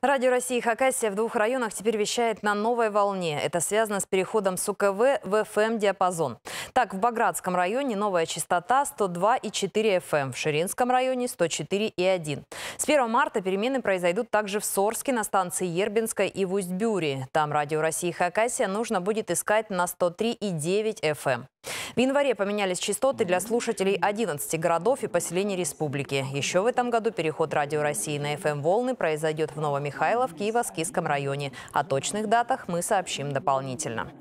Радио России Хакасия в двух районах теперь вещает на новой волне. Это связано с переходом с УКВ в ФМ-диапазон. Так, в Багратском районе новая частота 102,4 FM, в Ширинском районе 104,1. С 1 марта перемены произойдут также в Сорске, на станции Ербинской и в усть Там Радио России Хакасия нужно будет искать на 103,9 FM. В январе поменялись частоты для слушателей 11 городов и поселений республики. Еще в этом году переход Радио России на FM-волны эм произойдет в Новомихайловке и Воскисском районе. О точных датах мы сообщим дополнительно.